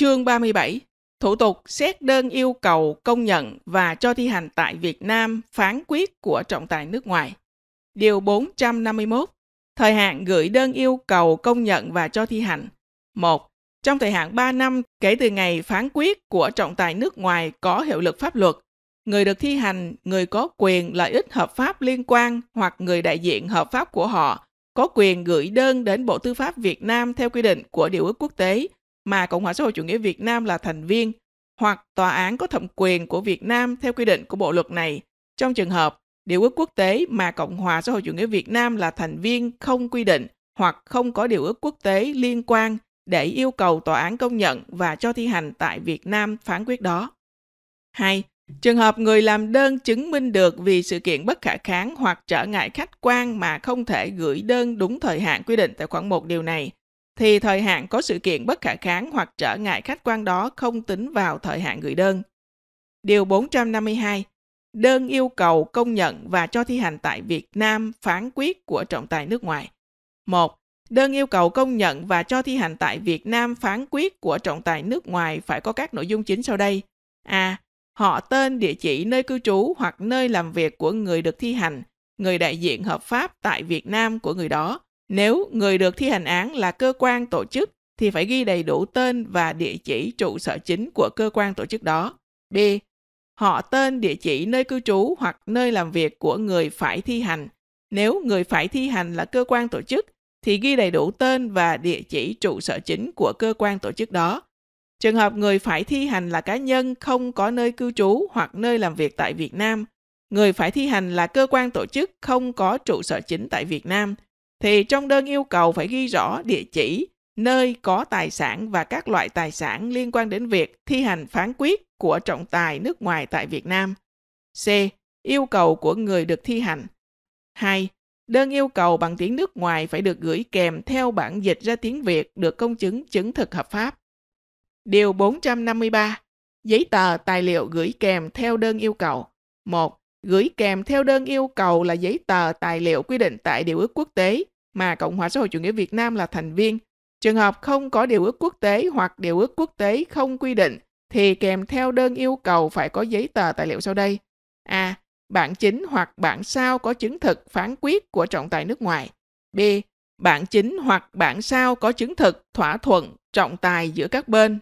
Chương 37 Thủ tục xét đơn yêu cầu công nhận và cho thi hành tại Việt Nam phán quyết của trọng tài nước ngoài. Điều 451 Thời hạn gửi đơn yêu cầu công nhận và cho thi hành 1. Trong thời hạn 3 năm kể từ ngày phán quyết của trọng tài nước ngoài có hiệu lực pháp luật, người được thi hành, người có quyền lợi ích hợp pháp liên quan hoặc người đại diện hợp pháp của họ có quyền gửi đơn đến Bộ Tư pháp Việt Nam theo quy định của Điều ước quốc tế mà Cộng hòa xã hội chủ nghĩa Việt Nam là thành viên hoặc tòa án có thẩm quyền của Việt Nam theo quy định của bộ luật này trong trường hợp điều ước quốc tế mà Cộng hòa xã hội chủ nghĩa Việt Nam là thành viên không quy định hoặc không có điều ước quốc tế liên quan để yêu cầu tòa án công nhận và cho thi hành tại Việt Nam phán quyết đó. 2. Trường hợp người làm đơn chứng minh được vì sự kiện bất khả kháng hoặc trở ngại khách quan mà không thể gửi đơn đúng thời hạn quy định tại khoản 1 điều này thì thời hạn có sự kiện bất khả kháng hoặc trở ngại khách quan đó không tính vào thời hạn gửi đơn. Điều 452. Đơn yêu cầu công nhận và cho thi hành tại Việt Nam phán quyết của trọng tài nước ngoài. 1. Đơn yêu cầu công nhận và cho thi hành tại Việt Nam phán quyết của trọng tài nước ngoài phải có các nội dung chính sau đây. A. Họ tên, địa chỉ, nơi cư trú hoặc nơi làm việc của người được thi hành, người đại diện hợp pháp tại Việt Nam của người đó, nếu người được thi hành án là cơ quan tổ chức thì phải ghi đầy đủ tên và địa chỉ trụ sở chính của cơ quan tổ chức đó. B. Họ tên, địa chỉ nơi cư trú hoặc nơi làm việc của người phải thi hành. Nếu người phải thi hành là cơ quan tổ chức thì ghi đầy đủ tên và địa chỉ trụ sở chính của cơ quan tổ chức đó. Trường hợp người phải thi hành là cá nhân không có nơi cư trú hoặc nơi làm việc tại Việt Nam, người phải thi hành là cơ quan tổ chức không có trụ sở chính tại Việt Nam – thì trong đơn yêu cầu phải ghi rõ địa chỉ, nơi có tài sản và các loại tài sản liên quan đến việc thi hành phán quyết của trọng tài nước ngoài tại Việt Nam. C. Yêu cầu của người được thi hành. 2. Đơn yêu cầu bằng tiếng nước ngoài phải được gửi kèm theo bản dịch ra tiếng Việt được công chứng chứng thực hợp pháp. Điều 453. Giấy tờ, tài liệu gửi kèm theo đơn yêu cầu. 1 gửi kèm theo đơn yêu cầu là giấy tờ, tài liệu quy định tại Điều ước quốc tế mà Cộng hòa xã hội chủ nghĩa Việt Nam là thành viên. Trường hợp không có điều ước quốc tế hoặc điều ước quốc tế không quy định thì kèm theo đơn yêu cầu phải có giấy tờ tài liệu sau đây. A. Bản chính hoặc bản sao có chứng thực phán quyết của trọng tài nước ngoài. B. Bản chính hoặc bản sao có chứng thực thỏa thuận trọng tài giữa các bên.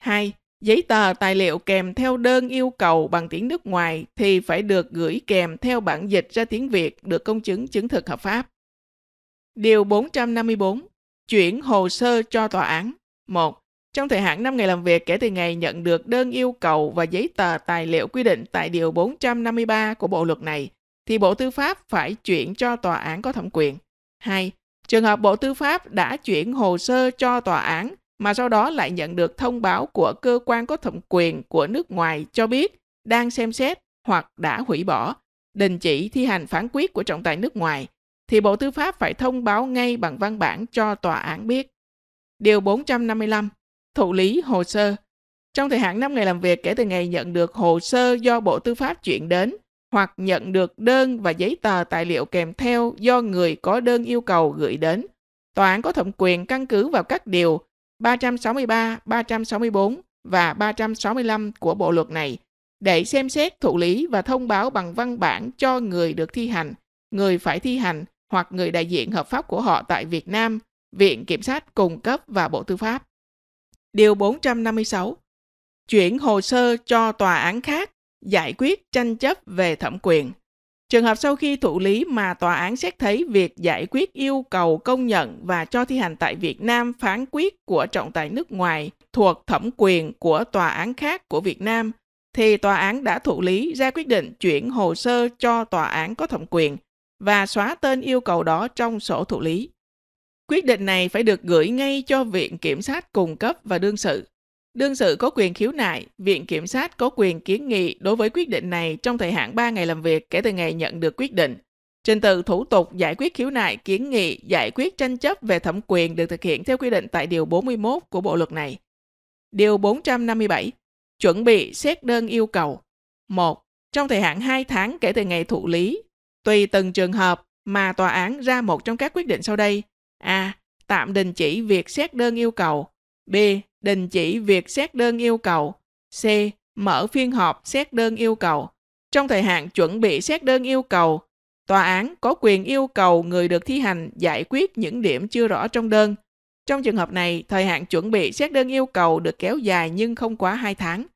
2. Giấy tờ tài liệu kèm theo đơn yêu cầu bằng tiếng nước ngoài thì phải được gửi kèm theo bản dịch ra tiếng Việt được công chứng chứng thực hợp pháp. Điều 454. Chuyển hồ sơ cho tòa án. 1. Trong thời hạn 5 ngày làm việc kể từ ngày nhận được đơn yêu cầu và giấy tờ tài liệu quy định tại Điều 453 của Bộ Luật này, thì Bộ Tư pháp phải chuyển cho tòa án có thẩm quyền. 2. Trường hợp Bộ Tư pháp đã chuyển hồ sơ cho tòa án mà sau đó lại nhận được thông báo của cơ quan có thẩm quyền của nước ngoài cho biết đang xem xét hoặc đã hủy bỏ, đình chỉ thi hành phán quyết của trọng tài nước ngoài, thì Bộ Tư pháp phải thông báo ngay bằng văn bản cho tòa án biết. Điều 455. Thụ lý hồ sơ Trong thời hạn 5 ngày làm việc kể từ ngày nhận được hồ sơ do Bộ Tư pháp chuyển đến hoặc nhận được đơn và giấy tờ tài liệu kèm theo do người có đơn yêu cầu gửi đến, tòa án có thẩm quyền căn cứ vào các điều 363, 364 và 365 của bộ luật này để xem xét thụ lý và thông báo bằng văn bản cho người được thi hành, người phải thi hành hoặc người đại diện hợp pháp của họ tại Việt Nam, Viện Kiểm sát cung cấp và Bộ Tư pháp. Điều 456. Chuyển hồ sơ cho tòa án khác giải quyết tranh chấp về thẩm quyền. Trường hợp sau khi thụ lý mà tòa án xét thấy việc giải quyết yêu cầu công nhận và cho thi hành tại Việt Nam phán quyết của trọng tài nước ngoài thuộc thẩm quyền của tòa án khác của Việt Nam, thì tòa án đã thụ lý ra quyết định chuyển hồ sơ cho tòa án có thẩm quyền và xóa tên yêu cầu đó trong sổ thụ lý. Quyết định này phải được gửi ngay cho Viện Kiểm sát cung cấp và đương sự Đương sự có quyền khiếu nại, Viện Kiểm sát có quyền kiến nghị đối với quyết định này trong thời hạn 3 ngày làm việc kể từ ngày nhận được quyết định. Trình tự thủ tục giải quyết khiếu nại, kiến nghị, giải quyết tranh chấp về thẩm quyền được thực hiện theo quy định tại Điều 41 của Bộ Luật này. Điều 457. Chuẩn bị xét đơn yêu cầu. 1. Trong thời hạn 2 tháng kể từ ngày thụ lý, tùy từng trường hợp mà tòa án ra một trong các quyết định sau đây. A. Tạm đình chỉ việc xét đơn yêu cầu. B đình chỉ việc xét đơn yêu cầu. C. Mở phiên họp xét đơn yêu cầu. Trong thời hạn chuẩn bị xét đơn yêu cầu, tòa án có quyền yêu cầu người được thi hành giải quyết những điểm chưa rõ trong đơn. Trong trường hợp này, thời hạn chuẩn bị xét đơn yêu cầu được kéo dài nhưng không quá 2 tháng.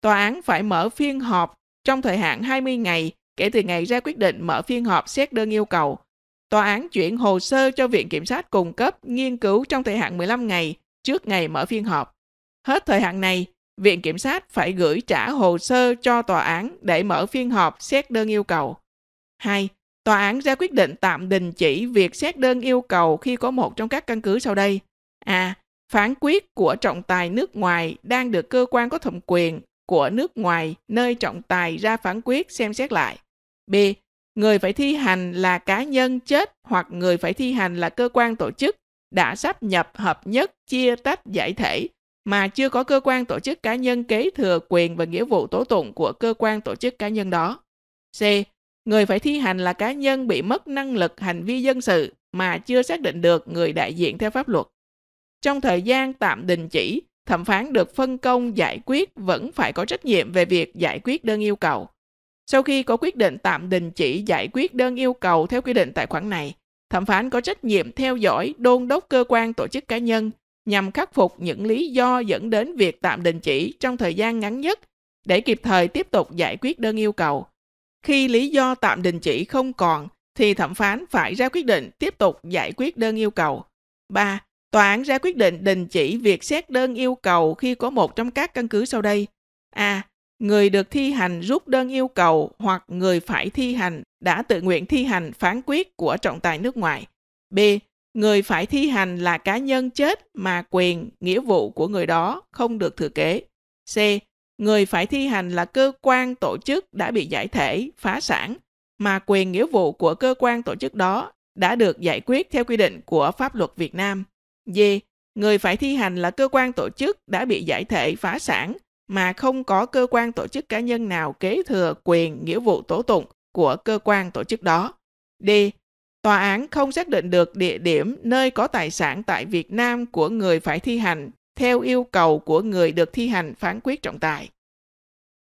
Tòa án phải mở phiên họp trong thời hạn 20 ngày kể từ ngày ra quyết định mở phiên họp xét đơn yêu cầu. Tòa án chuyển hồ sơ cho Viện Kiểm sát cung cấp nghiên cứu trong thời hạn 15 ngày trước ngày mở phiên họp. Hết thời hạn này, Viện Kiểm sát phải gửi trả hồ sơ cho tòa án để mở phiên họp xét đơn yêu cầu. 2. Tòa án ra quyết định tạm đình chỉ việc xét đơn yêu cầu khi có một trong các căn cứ sau đây. A. Phán quyết của trọng tài nước ngoài đang được cơ quan có thẩm quyền của nước ngoài nơi trọng tài ra phán quyết xem xét lại. B. Người phải thi hành là cá nhân chết hoặc người phải thi hành là cơ quan tổ chức đã sắp nhập hợp nhất chia tách giải thể mà chưa có cơ quan tổ chức cá nhân kế thừa quyền và nghĩa vụ tố tụng của cơ quan tổ chức cá nhân đó. C. Người phải thi hành là cá nhân bị mất năng lực hành vi dân sự mà chưa xác định được người đại diện theo pháp luật. Trong thời gian tạm đình chỉ, thẩm phán được phân công giải quyết vẫn phải có trách nhiệm về việc giải quyết đơn yêu cầu. Sau khi có quyết định tạm đình chỉ giải quyết đơn yêu cầu theo quy định tại khoản này, Thẩm phán có trách nhiệm theo dõi, đôn đốc cơ quan tổ chức cá nhân nhằm khắc phục những lý do dẫn đến việc tạm đình chỉ trong thời gian ngắn nhất để kịp thời tiếp tục giải quyết đơn yêu cầu. Khi lý do tạm đình chỉ không còn, thì thẩm phán phải ra quyết định tiếp tục giải quyết đơn yêu cầu. 3. Tòa án ra quyết định đình chỉ việc xét đơn yêu cầu khi có một trong các căn cứ sau đây. A người được thi hành rút đơn yêu cầu hoặc người phải thi hành đã tự nguyện thi hành phán quyết của trọng tài nước ngoài. B. Người phải thi hành là cá nhân chết mà quyền, nghĩa vụ của người đó không được thừa kế. C. Người phải thi hành là cơ quan tổ chức đã bị giải thể, phá sản mà quyền nghĩa vụ của cơ quan tổ chức đó đã được giải quyết theo quy định của pháp luật Việt Nam. D. Người phải thi hành là cơ quan tổ chức đã bị giải thể, phá sản mà không có cơ quan tổ chức cá nhân nào kế thừa quyền nghĩa vụ tố tụng của cơ quan tổ chức đó. D. Tòa án không xác định được địa điểm nơi có tài sản tại Việt Nam của người phải thi hành theo yêu cầu của người được thi hành phán quyết trọng tài.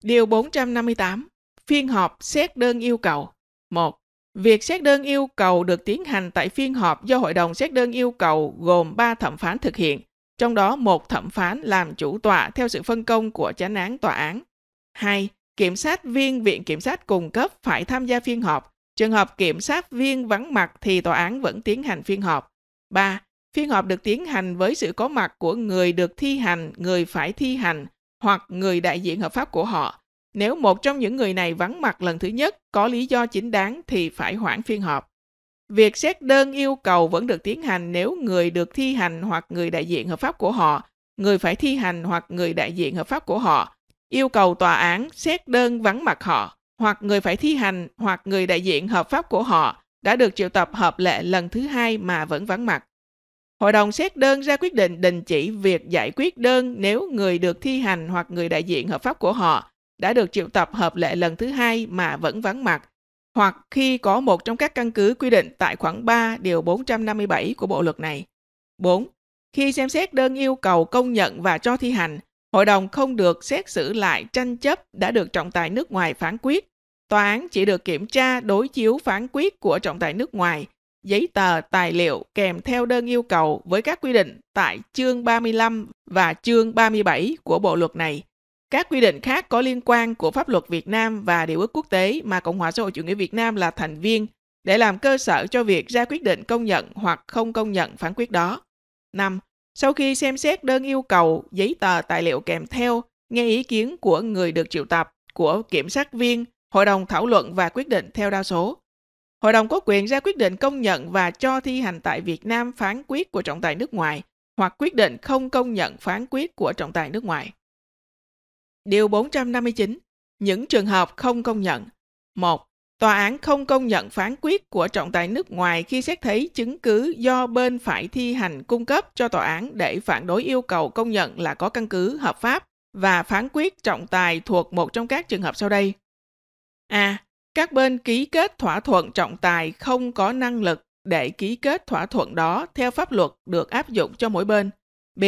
Điều 458. Phiên họp xét đơn yêu cầu. 1. Việc xét đơn yêu cầu được tiến hành tại phiên họp do Hội đồng xét đơn yêu cầu gồm 3 thẩm phán thực hiện – trong đó một thẩm phán làm chủ tọa theo sự phân công của chánh án tòa án. 2. Kiểm sát viên Viện Kiểm sát cung cấp phải tham gia phiên họp. Trường hợp kiểm sát viên vắng mặt thì tòa án vẫn tiến hành phiên họp. 3. Phiên họp được tiến hành với sự có mặt của người được thi hành, người phải thi hành hoặc người đại diện hợp pháp của họ. Nếu một trong những người này vắng mặt lần thứ nhất có lý do chính đáng thì phải hoãn phiên họp. Việc xét đơn yêu cầu vẫn được tiến hành nếu người được thi hành hoặc người đại diện hợp pháp của họ, người phải thi hành hoặc người đại diện hợp pháp của họ yêu cầu tòa án xét đơn vắng mặt họ hoặc người phải thi hành hoặc người đại diện hợp pháp của họ đã được triệu tập hợp lệ lần thứ hai mà vẫn vắng mặt. Hội đồng xét đơn ra quyết định đình chỉ việc giải quyết đơn nếu người được thi hành hoặc người đại diện hợp pháp của họ đã được triệu tập hợp lệ lần thứ hai mà vẫn vắng mặt hoặc khi có một trong các căn cứ quy định tại khoản 3 điều 457 của bộ luật này. 4. Khi xem xét đơn yêu cầu công nhận và cho thi hành, hội đồng không được xét xử lại tranh chấp đã được trọng tài nước ngoài phán quyết. Tòa án chỉ được kiểm tra đối chiếu phán quyết của trọng tài nước ngoài, giấy tờ, tài liệu kèm theo đơn yêu cầu với các quy định tại chương 35 và chương 37 của bộ luật này các quy định khác có liên quan của pháp luật Việt Nam và điều ước quốc tế mà Cộng hòa xã hội chủ nghĩa Việt Nam là thành viên để làm cơ sở cho việc ra quyết định công nhận hoặc không công nhận phán quyết đó. 5. Sau khi xem xét đơn yêu cầu, giấy tờ tài liệu kèm theo, nghe ý kiến của người được triệu tập, của kiểm sát viên, hội đồng thảo luận và quyết định theo đa số. Hội đồng có quyền ra quyết định công nhận và cho thi hành tại Việt Nam phán quyết của trọng tài nước ngoài hoặc quyết định không công nhận phán quyết của trọng tài nước ngoài. Điều 459. Những trường hợp không công nhận. 1. Tòa án không công nhận phán quyết của trọng tài nước ngoài khi xét thấy chứng cứ do bên phải thi hành cung cấp cho tòa án để phản đối yêu cầu công nhận là có căn cứ hợp pháp và phán quyết trọng tài thuộc một trong các trường hợp sau đây. A. Các bên ký kết thỏa thuận trọng tài không có năng lực để ký kết thỏa thuận đó theo pháp luật được áp dụng cho mỗi bên. B.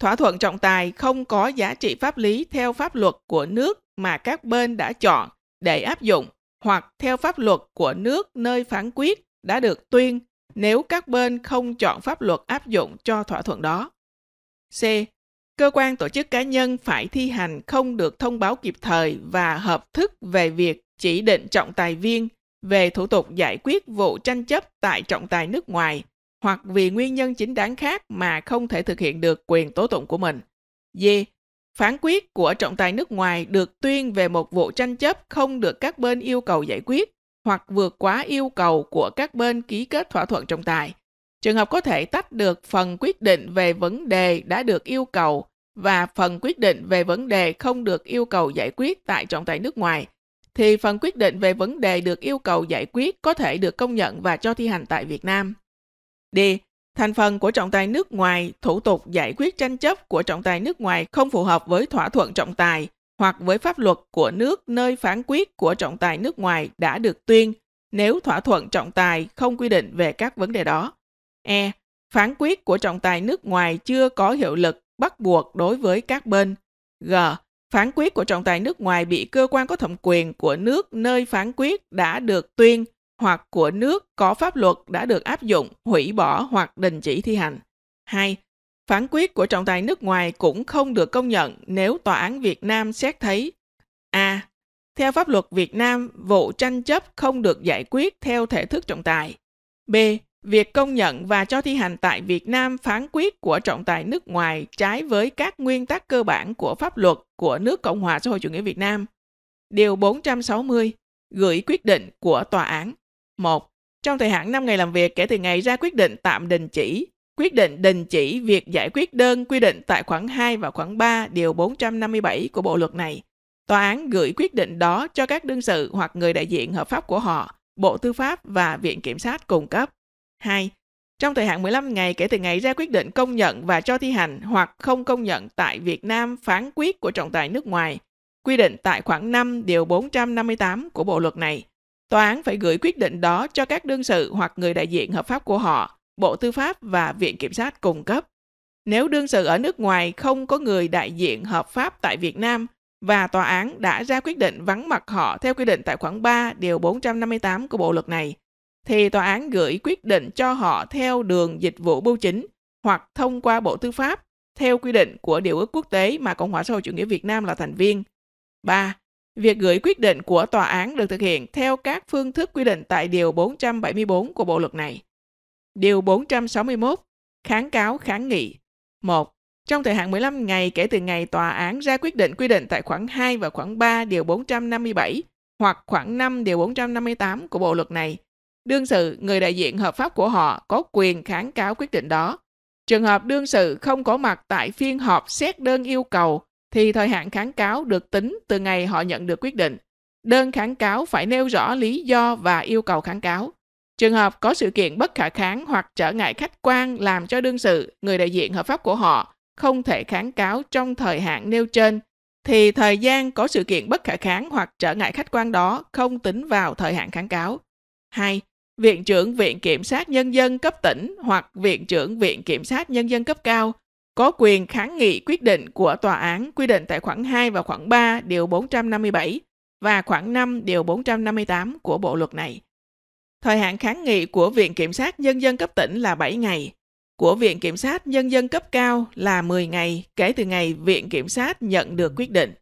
Thỏa thuận trọng tài không có giá trị pháp lý theo pháp luật của nước mà các bên đã chọn để áp dụng hoặc theo pháp luật của nước nơi phán quyết đã được tuyên nếu các bên không chọn pháp luật áp dụng cho thỏa thuận đó. C. Cơ quan tổ chức cá nhân phải thi hành không được thông báo kịp thời và hợp thức về việc chỉ định trọng tài viên về thủ tục giải quyết vụ tranh chấp tại trọng tài nước ngoài hoặc vì nguyên nhân chính đáng khác mà không thể thực hiện được quyền tố tụng của mình. D. Phán quyết của trọng tài nước ngoài được tuyên về một vụ tranh chấp không được các bên yêu cầu giải quyết hoặc vượt quá yêu cầu của các bên ký kết thỏa thuận trọng tài. Trường hợp có thể tách được phần quyết định về vấn đề đã được yêu cầu và phần quyết định về vấn đề không được yêu cầu giải quyết tại trọng tài nước ngoài, thì phần quyết định về vấn đề được yêu cầu giải quyết có thể được công nhận và cho thi hành tại Việt Nam. D. Thành phần của trọng tài nước ngoài, thủ tục giải quyết tranh chấp của trọng tài nước ngoài không phù hợp với thỏa thuận trọng tài hoặc với pháp luật của nước nơi phán quyết của trọng tài nước ngoài đã được tuyên nếu thỏa thuận trọng tài không quy định về các vấn đề đó. E. Phán quyết của trọng tài nước ngoài chưa có hiệu lực bắt buộc đối với các bên. G. Phán quyết của trọng tài nước ngoài bị cơ quan có thẩm quyền của nước nơi phán quyết đã được tuyên hoặc của nước có pháp luật đã được áp dụng, hủy bỏ hoặc đình chỉ thi hành. 2. Phán quyết của trọng tài nước ngoài cũng không được công nhận nếu tòa án Việt Nam xét thấy A. Theo pháp luật Việt Nam, vụ tranh chấp không được giải quyết theo thể thức trọng tài. B. Việc công nhận và cho thi hành tại Việt Nam phán quyết của trọng tài nước ngoài trái với các nguyên tắc cơ bản của pháp luật của nước Cộng hòa xã hội chủ nghĩa Việt Nam. Điều 460 gửi quyết định của tòa án. 1. Trong thời hạn 5 ngày làm việc kể từ ngày ra quyết định tạm đình chỉ, quyết định đình chỉ việc giải quyết đơn quy định tại khoản 2 và khoản 3 điều 457 của bộ luật này. Tòa án gửi quyết định đó cho các đương sự hoặc người đại diện hợp pháp của họ, Bộ Tư pháp và Viện Kiểm sát cung cấp. 2. Trong thời hạn 15 ngày kể từ ngày ra quyết định công nhận và cho thi hành hoặc không công nhận tại Việt Nam phán quyết của trọng tài nước ngoài, quy định tại khoản 5 điều 458 của bộ luật này, Tòa án phải gửi quyết định đó cho các đương sự hoặc người đại diện hợp pháp của họ, Bộ Tư pháp và Viện Kiểm sát cung cấp. Nếu đương sự ở nước ngoài không có người đại diện hợp pháp tại Việt Nam và tòa án đã ra quyết định vắng mặt họ theo quy định tại khoản 3 điều 458 của bộ luật này, thì tòa án gửi quyết định cho họ theo đường dịch vụ bưu chính hoặc thông qua Bộ Tư pháp theo quy định của Điều ước quốc tế mà Cộng hòa xã hội chủ nghĩa Việt Nam là thành viên. 3. Việc gửi quyết định của tòa án được thực hiện theo các phương thức quy định tại Điều 474 của Bộ Luật này. Điều 461. Kháng cáo kháng nghị. 1. Trong thời hạn 15 ngày kể từ ngày tòa án ra quyết định quy định tại khoản 2 và khoản 3 điều 457 hoặc khoản 5 điều 458 của bộ luật này, đương sự người đại diện hợp pháp của họ có quyền kháng cáo quyết định đó. Trường hợp đương sự không có mặt tại phiên họp xét đơn yêu cầu thì thời hạn kháng cáo được tính từ ngày họ nhận được quyết định. Đơn kháng cáo phải nêu rõ lý do và yêu cầu kháng cáo. Trường hợp có sự kiện bất khả kháng hoặc trở ngại khách quan làm cho đương sự, người đại diện hợp pháp của họ không thể kháng cáo trong thời hạn nêu trên thì thời gian có sự kiện bất khả kháng hoặc trở ngại khách quan đó không tính vào thời hạn kháng cáo. 2. Viện trưởng Viện Kiểm sát Nhân dân cấp tỉnh hoặc Viện trưởng Viện Kiểm sát Nhân dân cấp cao có quyền kháng nghị quyết định của tòa án quy định tại khoản 2 và khoản 3 điều 457 và khoản 5 điều 458 của bộ luật này. Thời hạn kháng nghị của Viện Kiểm sát Nhân dân cấp tỉnh là 7 ngày, của Viện Kiểm sát Nhân dân cấp cao là 10 ngày kể từ ngày Viện Kiểm sát nhận được quyết định.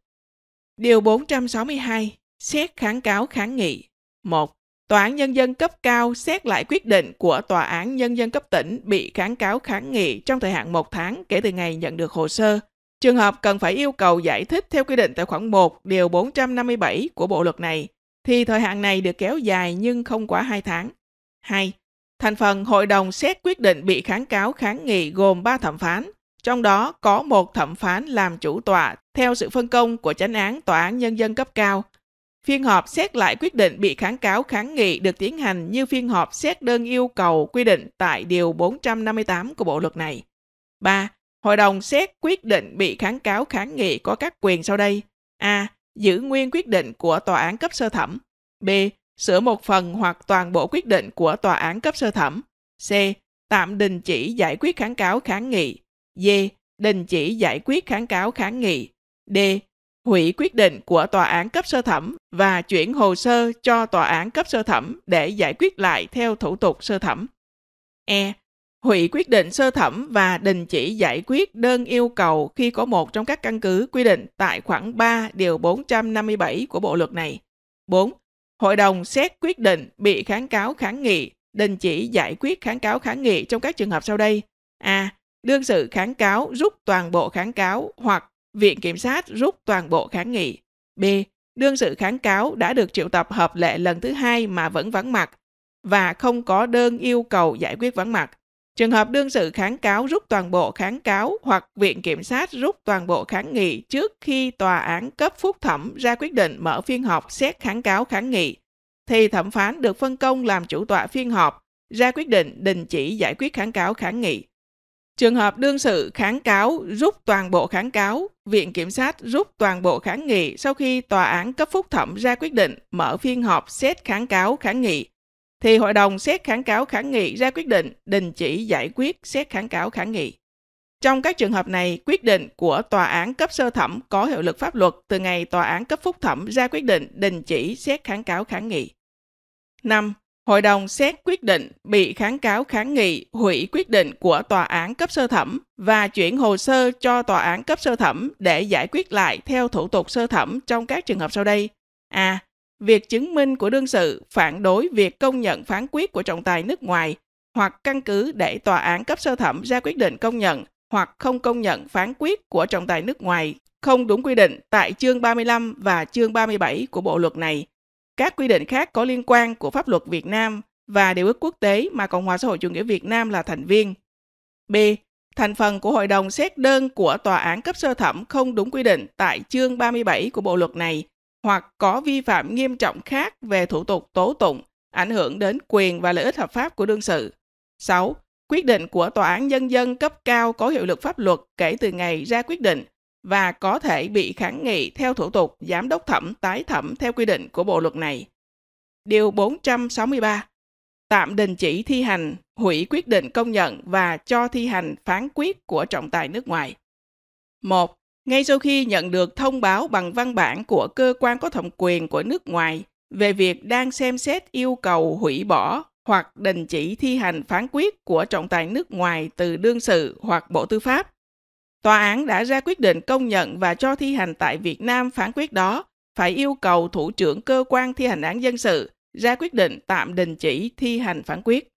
Điều 462. Xét kháng cáo kháng nghị 1. Tòa án Nhân dân cấp cao xét lại quyết định của Tòa án Nhân dân cấp tỉnh bị kháng cáo kháng nghị trong thời hạn một tháng kể từ ngày nhận được hồ sơ. Trường hợp cần phải yêu cầu giải thích theo quy định tại khoản 1 điều 457 của bộ luật này, thì thời hạn này được kéo dài nhưng không quá 2 tháng. 2. Thành phần hội đồng xét quyết định bị kháng cáo kháng nghị gồm 3 thẩm phán, trong đó có một thẩm phán làm chủ tọa theo sự phân công của chánh án tòa án nhân dân cấp cao Phiên họp xét lại quyết định bị kháng cáo kháng nghị được tiến hành như phiên họp xét đơn yêu cầu quy định tại Điều 458 của Bộ Luật này. 3. Hội đồng xét quyết định bị kháng cáo kháng nghị có các quyền sau đây. A. Giữ nguyên quyết định của tòa án cấp sơ thẩm. B. Sửa một phần hoặc toàn bộ quyết định của tòa án cấp sơ thẩm. C. Tạm đình chỉ giải quyết kháng cáo kháng nghị. D. Đình chỉ giải quyết kháng cáo kháng nghị. D hủy quyết định của tòa án cấp sơ thẩm và chuyển hồ sơ cho tòa án cấp sơ thẩm để giải quyết lại theo thủ tục sơ thẩm. E. Hủy quyết định sơ thẩm và đình chỉ giải quyết đơn yêu cầu khi có một trong các căn cứ quy định tại khoảng 3 điều 457 của bộ luật này. 4. Hội đồng xét quyết định bị kháng cáo kháng nghị, đình chỉ giải quyết kháng cáo kháng nghị trong các trường hợp sau đây. A. Đương sự kháng cáo rút toàn bộ kháng cáo hoặc Viện Kiểm sát rút toàn bộ kháng nghị. B. Đương sự kháng cáo đã được triệu tập hợp lệ lần thứ hai mà vẫn vắng mặt và không có đơn yêu cầu giải quyết vắng mặt. Trường hợp đương sự kháng cáo rút toàn bộ kháng cáo hoặc Viện Kiểm sát rút toàn bộ kháng nghị trước khi tòa án cấp phúc thẩm ra quyết định mở phiên họp xét kháng cáo kháng nghị, thì thẩm phán được phân công làm chủ tọa phiên họp, ra quyết định đình chỉ giải quyết kháng cáo kháng nghị. Trường hợp đương sự kháng cáo rút toàn bộ kháng cáo, Viện Kiểm sát rút toàn bộ kháng nghị sau khi Tòa án cấp phúc thẩm ra quyết định mở phiên họp xét kháng cáo kháng nghị, thì Hội đồng xét kháng cáo kháng nghị ra quyết định đình chỉ giải quyết xét kháng cáo kháng nghị. Trong các trường hợp này, quyết định của Tòa án cấp sơ thẩm có hiệu lực pháp luật từ ngày Tòa án cấp phúc thẩm ra quyết định đình chỉ xét kháng cáo kháng nghị. 5. Hội đồng xét quyết định bị kháng cáo kháng nghị hủy quyết định của tòa án cấp sơ thẩm và chuyển hồ sơ cho tòa án cấp sơ thẩm để giải quyết lại theo thủ tục sơ thẩm trong các trường hợp sau đây. A. Việc chứng minh của đương sự phản đối việc công nhận phán quyết của trọng tài nước ngoài hoặc căn cứ để tòa án cấp sơ thẩm ra quyết định công nhận hoặc không công nhận phán quyết của trọng tài nước ngoài không đúng quy định tại chương 35 và chương 37 của bộ luật này các quy định khác có liên quan của pháp luật Việt Nam và điều ước quốc tế mà Cộng hòa xã hội chủ nghĩa Việt Nam là thành viên. B. Thành phần của hội đồng xét đơn của tòa án cấp sơ thẩm không đúng quy định tại chương 37 của bộ luật này hoặc có vi phạm nghiêm trọng khác về thủ tục tố tụng ảnh hưởng đến quyền và lợi ích hợp pháp của đương sự. 6. Quyết định của tòa án nhân dân cấp cao có hiệu lực pháp luật kể từ ngày ra quyết định và có thể bị kháng nghị theo thủ tục giám đốc thẩm tái thẩm theo quy định của bộ luật này. Điều 463 tạm đình chỉ thi hành, hủy quyết định công nhận và cho thi hành phán quyết của trọng tài nước ngoài. 1. Ngay sau khi nhận được thông báo bằng văn bản của cơ quan có thẩm quyền của nước ngoài về việc đang xem xét yêu cầu hủy bỏ hoặc đình chỉ thi hành phán quyết của trọng tài nước ngoài từ đương sự hoặc Bộ Tư pháp, Tòa án đã ra quyết định công nhận và cho thi hành tại Việt Nam phán quyết đó phải yêu cầu thủ trưởng cơ quan thi hành án dân sự ra quyết định tạm đình chỉ thi hành phán quyết.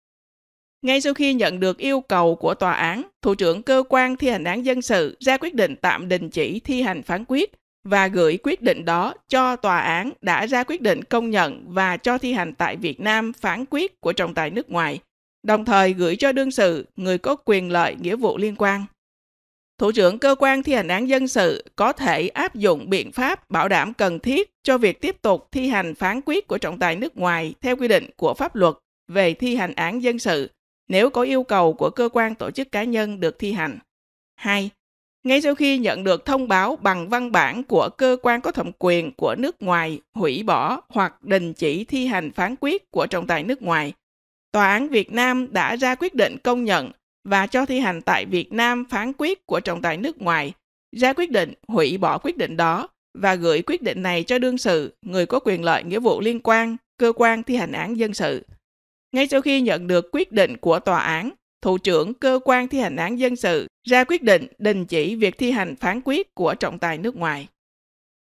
Ngay sau khi nhận được yêu cầu của tòa án, thủ trưởng cơ quan thi hành án dân sự ra quyết định tạm đình chỉ thi hành phán quyết và gửi quyết định đó cho tòa án đã ra quyết định công nhận và cho thi hành tại Việt Nam phán quyết của trọng tài nước ngoài, đồng thời gửi cho đương sự người có quyền lợi nghĩa vụ liên quan thủ trưởng cơ quan thi hành án dân sự có thể áp dụng biện pháp bảo đảm cần thiết cho việc tiếp tục thi hành phán quyết của trọng tài nước ngoài theo quy định của pháp luật về thi hành án dân sự nếu có yêu cầu của cơ quan tổ chức cá nhân được thi hành. 2. Ngay sau khi nhận được thông báo bằng văn bản của cơ quan có thẩm quyền của nước ngoài hủy bỏ hoặc đình chỉ thi hành phán quyết của trọng tài nước ngoài, Tòa án Việt Nam đã ra quyết định công nhận và cho thi hành tại Việt Nam phán quyết của trọng tài nước ngoài, ra quyết định hủy bỏ quyết định đó và gửi quyết định này cho đương sự, người có quyền lợi nghĩa vụ liên quan, cơ quan thi hành án dân sự. Ngay sau khi nhận được quyết định của tòa án, thủ trưởng cơ quan thi hành án dân sự ra quyết định đình chỉ việc thi hành phán quyết của trọng tài nước ngoài.